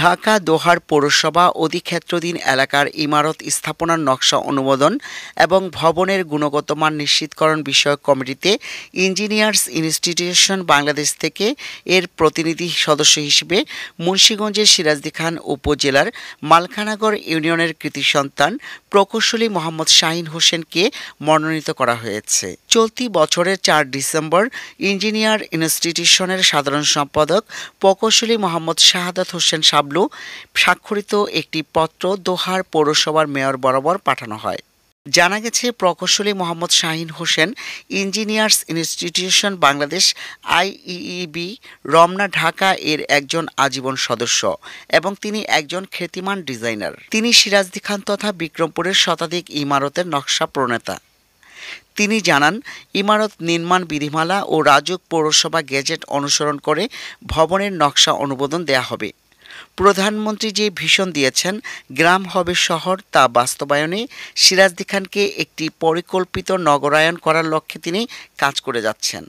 ঢাকা দোহার পৌরসভা অধিক্ষেত্রধীন এলাকার ইমারত স্থাপনার নকশা অনুমোদন এবং ভবনের গুণগত মান নিশ্চিতকরণ বিষয়ক কমিটিতে ইঞ্জিনিয়ার্স ইনস্টিটিউশন বাংলাদেশ থেকে এর প্রতিনিধি সদস্য হিসেবে মুন্সীগঞ্জের সিরাজদি খান উপজেলার মালখানাগর ইউনিয়নের কৃতি সন্তান প্রকৌশলী মোহাম্মদ শাহিন হোসেনকে মনোনীত করা হয়েছে চলতি বছরের চার ডিসেম্বর ইঞ্জিনিয়ার ইনস্টিটিউশনের সাধারণ সম্পাদক প্রকৌশলী মোহাম্মদ শাহাদাত হোসেন সাবলু স্বাক্ষরিত একটি পত্র দোহার পৌরসভার মেয়র বরাবর পাঠানো হয় জানা গেছে প্রকৌশলী Mohammad Shahin Hossain engineers institution Bangladesh IEB Ramna Dhaka এর একজন আজীবন সদস্য এবং তিনি একজন খ্যাতিমান ডিজাইনার তিনি সিরাজদি খান তথা বিক্রমপুরের শতাধিক ইমারতের নকশা প্রণেতা তিনি জানান ইমারত নির্মাণ বিধিমালা ও রাজক পৌরসভা গেজেট অনুসরণ করে ভবনের নকশা অনুমোদন দেয়া হবে প্রধানমন্ত্রী যে ভীষণ দিয়েছেন গ্রাম হবে শহর তা বাস্তবায়নে সিরাজদি খানকে একটি পরিকল্পিত নগরায়ন করার লক্ষ্যে তিনি কাজ করে যাচ্ছেন